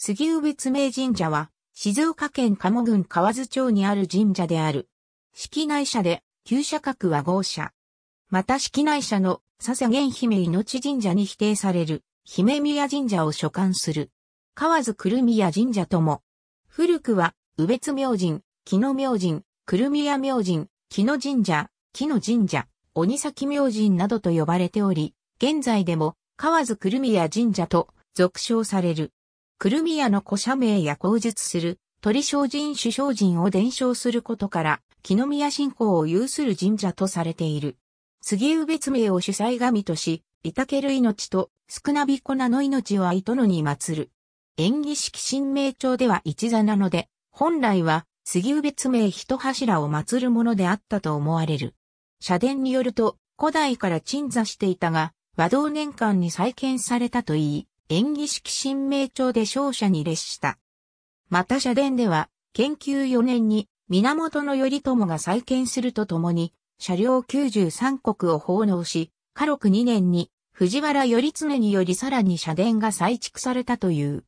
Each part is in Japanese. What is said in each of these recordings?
杉上別名神社は、静岡県鴨郡河津町にある神社である。式内社で、旧社格は豪社。また式内社の笹源姫命神社に否定される、姫宮神社を所管する。河津久留宮神社とも。古くは、宇別明神、木野明神、久留宮明神、木野神社、木野神社、鬼崎明神などと呼ばれており、現在でも、河津久留宮神社と俗称される。クルミアの古社名や口述する鳥精人主相人を伝承することから、木宮信仰を有する神社とされている。杉上別名を主催神とし、いたける命と、少なびこなの命を愛とのに祀る。演技式神明帳では一座なので、本来は、杉上別名一柱を祀るものであったと思われる。社殿によると、古代から鎮座していたが、和同年間に再建されたといい、演技式新名帳で勝者に列した。また社殿では、研究4年に源頼朝が再建するとともに、車両93国を奉納し、家禄2年に藤原頼常によりさらに社殿が再築されたという。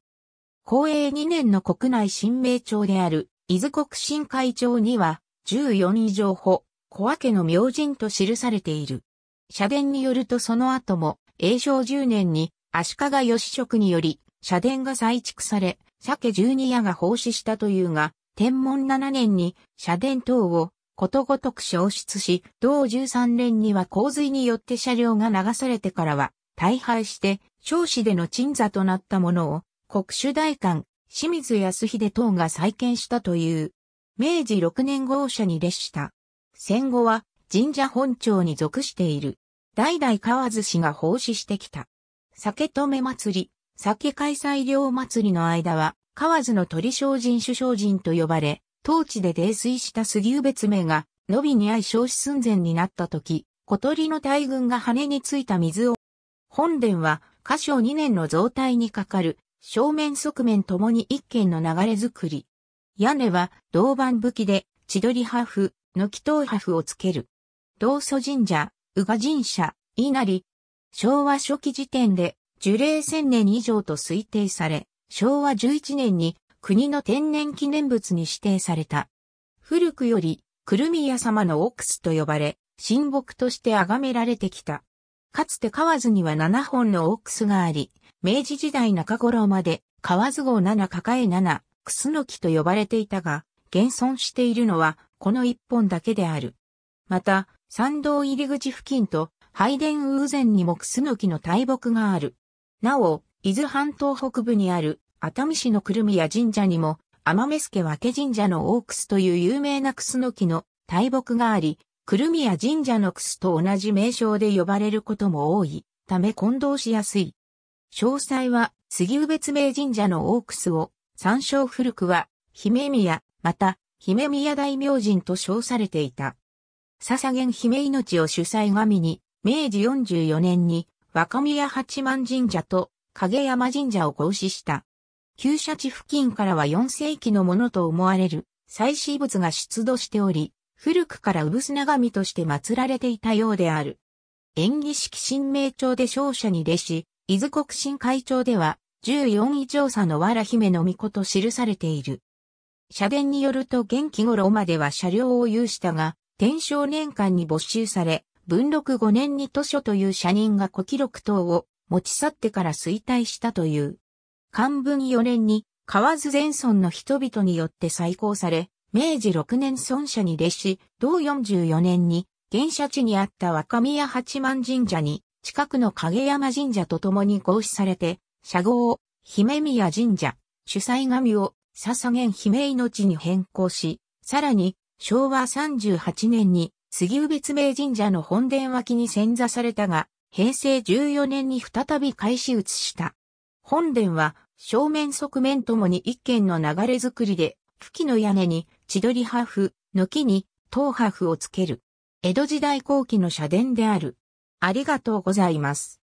公営2年の国内新名帳である、伊豆国新会長には、14以上歩、小分けの明神と記されている。社殿によるとその後も、永正10年に、足利義職により、社殿が再築され、鮭十二夜が奉仕したというが、天文七年に社殿等をことごとく消失し、同十三年には洪水によって車両が流されてからは、大敗して、少子での鎮座となったものを、国主大官、清水康秀等が再建したという、明治六年号車に列した。戦後は神社本庁に属している。代々河津氏が奉仕してきた。酒止め祭り、酒開催量祭りの間は、河津の鳥精人首相人と呼ばれ、当地で泥酔した杉湯別名が、のびに愛消死寸前になった時、小鳥の大群が羽についた水を、本殿は、箇所2年の増大にかかる、正面側面ともに一軒の流れ作り。屋根は、銅板武器で、千鳥破風、抜き刀破風をつける。道祖神社、宇賀神社、稲荷、昭和初期時点で樹齢1000年以上と推定され、昭和11年に国の天然記念物に指定された。古くより、クルミヤ様のオックスと呼ばれ、神木として崇められてきた。かつて河津には7本のオックスがあり、明治時代中頃まで河津号7抱え7、クスノキと呼ばれていたが、現存しているのはこの1本だけである。また、山道入り口付近と拝殿雲仙にもクスノキの大木がある。なお、伊豆半島北部にある熱海市の久留や神社にも、天目助分け神社の大クスという有名なクスノキの大木があり、久留や神社のクスと同じ名称で呼ばれることも多い、ため混同しやすい。詳細は、杉宇別名神社の大クスを、参照古くは、姫宮、また、姫宮大明神と称されていた。笹ん姫命を主催神に、明治44年に若宮八幡神社と影山神社を合祀した。旧社地付近からは4世紀のものと思われる祭祀物が出土しており、古くから産砂神として祀られていたようである。演技式神明町で勝者に弟子、伊豆国神会長では14位調佐のわら姫の御子と記されている。社殿によると元気頃までは車両を有したが、天正年間に没収され、文禄5年に図書という社人が古記録等を持ち去ってから衰退したという。漢文4年に河津前村の人々によって再興され、明治6年村社に列し、同44年に原社地にあった若宮八幡神社に近くの影山神社と共に合祀されて、社号を姫宮神社、主催神を笹源姫命に変更し、さらに昭和38年に杉宇別名神社の本殿脇に遷座されたが、平成14年に再び開始移した。本殿は正面側面ともに一軒の流れ作りで、茎の屋根に千鳥破風、軒に東破風をつける。江戸時代後期の社殿である。ありがとうございます。